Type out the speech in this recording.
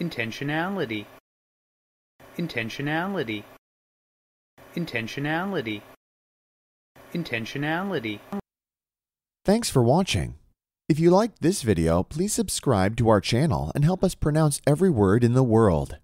intentionality intentionality intentionality intentionality thanks for watching if you liked this video please subscribe to our channel and help us pronounce every word in the world